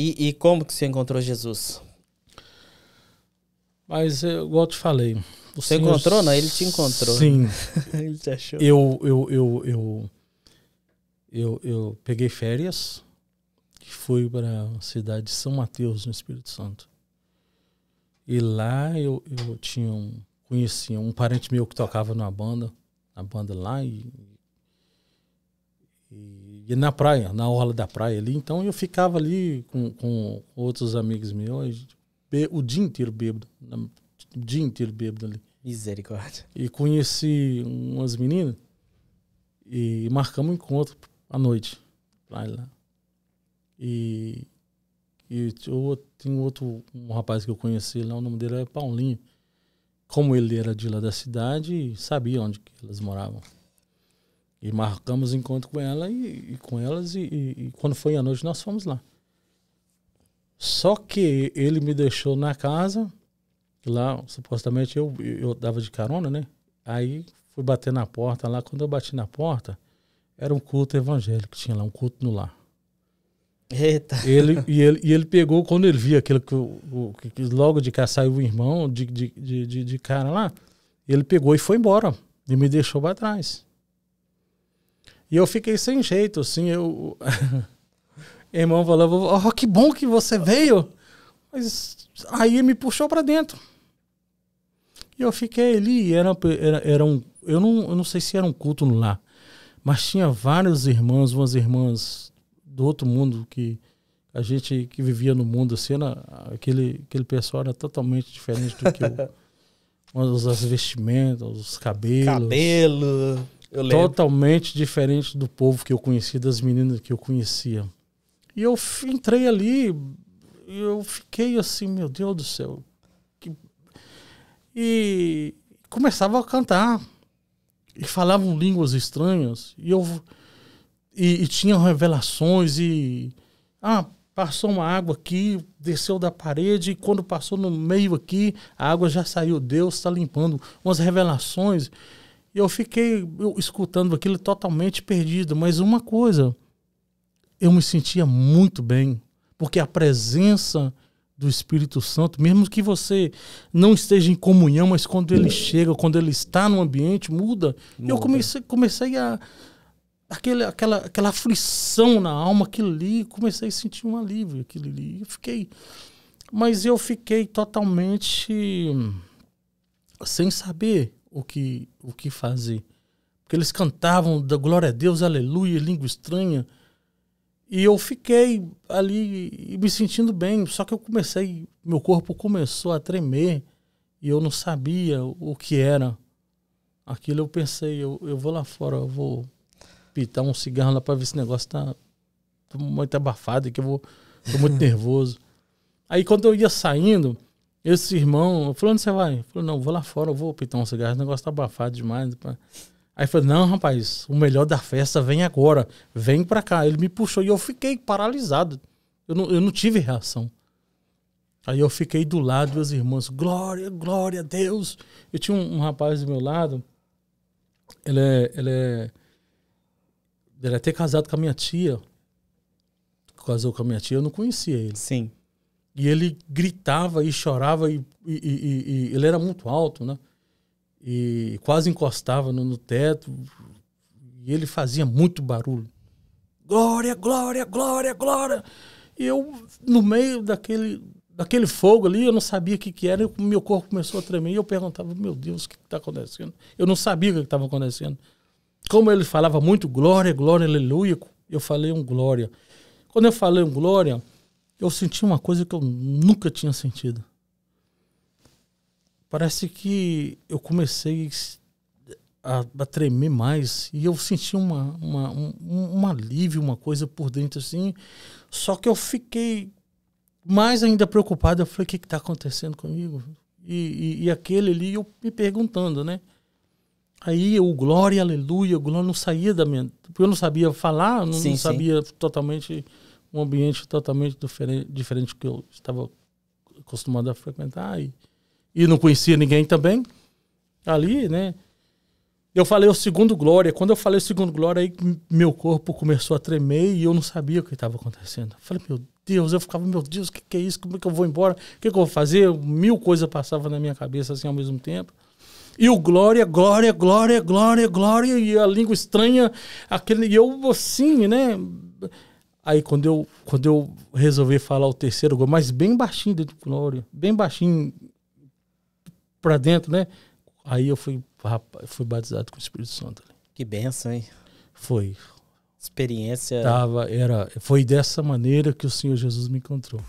E, e como que você encontrou Jesus? Mas, eh, igual eu te falei. Você senhor... encontrou, não? Ele te encontrou. Sim. Ele te achou. Eu, eu, eu, eu, eu, eu peguei férias e fui para a cidade de São Mateus, no Espírito Santo. E lá eu, eu tinha um, conhecia um parente meu que tocava na banda, na banda lá, e e, e, na praia, na orla da praia ali. Então eu ficava ali com, com outros amigos meus o dia inteiro bêbado. O dia inteiro bêbado ali. Misericórdia. E conheci umas meninas e marcamos um encontro à noite. Lá e lá. E, e eu, tem outro um rapaz que eu conheci lá, o nome dele é Paulinho. Como ele era de lá da cidade, sabia onde que elas moravam. E marcamos encontro com ela e, e com elas e, e, e, quando foi à noite nós fomos lá. Só que ele me deixou na casa, lá supostamente eu, eu dava de carona, né? Aí fui bater na porta lá, quando eu bati na porta, era um culto evangélico, tinha lá um culto no lar. Eita. Ele, e, ele, e ele pegou, quando ele viu aquilo que, o, que logo de cá saiu o irmão de, de, de, de, cara lá, ele pegou e foi embora. E me deixou para trás. E eu fiquei sem jeito, assim, eu... irmão falou, oh, que bom que você veio. Mas aí me puxou para dentro. E eu fiquei ali, era, era, era um... Eu não, eu não sei se era um culto lá, mas tinha vários irmãos, umas irmãs do outro mundo que a gente que vivia no mundo assim, era, aquele, aquele pessoal era totalmente diferente do que o... Os vestimentos, os cabelos. Cabelo totalmente diferente do povo que eu conhecia, das meninas que eu conhecia. E eu entrei ali e eu fiquei assim, meu Deus do céu. Que... E começava a cantar. E falavam línguas estranhas. E eu e, e tinham revelações e ah, passou uma água aqui, desceu da parede e quando passou no meio aqui, a água já saiu. Deus está limpando umas revelações eu fiquei eu, escutando aquilo totalmente perdido, mas uma coisa, eu me sentia muito bem, porque a presença do Espírito Santo, mesmo que você não esteja em comunhão, mas quando ele chega, quando ele está no ambiente, muda. muda. Eu comecei, comecei a. Aquele, aquela, aquela aflição na alma, aquilo ali, comecei a sentir um alívio, aquilo ali. Eu fiquei. Mas eu fiquei totalmente sem saber o que, o que fazer. Porque eles cantavam da glória a Deus, aleluia, língua estranha. E eu fiquei ali me sentindo bem, só que eu comecei, meu corpo começou a tremer e eu não sabia o que era. Aquilo eu pensei, eu, eu vou lá fora, eu vou pitar um cigarro lá para ver se esse negócio tá, tá muito abafado, que eu vou, tô muito nervoso. Aí quando eu ia saindo, esse irmão falou: onde você vai? Falou: não, vou lá fora, eu vou pintar um cigarro, o negócio tá abafado demais. Aí falou: não, rapaz, o melhor da festa vem agora, vem pra cá. Ele me puxou e eu fiquei paralisado. Eu não, eu não tive reação. Aí eu fiquei do lado dos irmãos, glória, glória a Deus. Eu tinha um, um rapaz do meu lado, ele é, ele é, ele é ter casado com a minha tia, casou com a minha tia, eu não conhecia ele. Sim. E ele gritava e chorava, e, e, e, e ele era muito alto, né? E quase encostava no, no teto. E ele fazia muito barulho. Glória, glória, glória, glória! E eu, no meio daquele, daquele fogo ali, eu não sabia o que, que era, e meu corpo começou a tremer. E eu perguntava, meu Deus, o que está acontecendo? Eu não sabia o que estava acontecendo. Como ele falava muito glória, glória, aleluia, eu falei um glória. Quando eu falei um glória, eu senti uma coisa que eu nunca tinha sentido. Parece que eu comecei a, a tremer mais e eu senti uma, uma, um, um alívio, uma coisa por dentro assim. Só que eu fiquei mais ainda preocupado. Eu falei: o que está acontecendo comigo? E, e, e, aquele ali, eu me perguntando, né? Aí o glória, aleluia, o glória não saía da minha. Porque eu não sabia falar, não, sim, não sabia sim. totalmente um ambiente totalmente diferente, diferente que eu estava acostumado a frequentar e, e não conhecia ninguém também ali, né? Eu falei o segundo glória. Quando eu falei o segundo glória, aí meu corpo começou a tremer e eu não sabia o que estava acontecendo. Eu falei, meu Deus, eu ficava, meu Deus, o que, que, é isso? Como é que eu vou embora? O que, que eu vou fazer? Mil coisas passavam na minha cabeça assim ao mesmo tempo. E o glória, glória, glória, glória, glória, e a língua estranha, aquele, e eu assim, né? Aí quando eu, quando eu resolvi falar o terceiro gol, mas bem baixinho dentro do Glória, bem baixinho pra dentro, né? Aí eu fui, rapaz, fui batizado com o Espírito Santo. Que benção, hein? Foi. Experiência. Tava, era, foi dessa maneira que o Senhor Jesus me encontrou.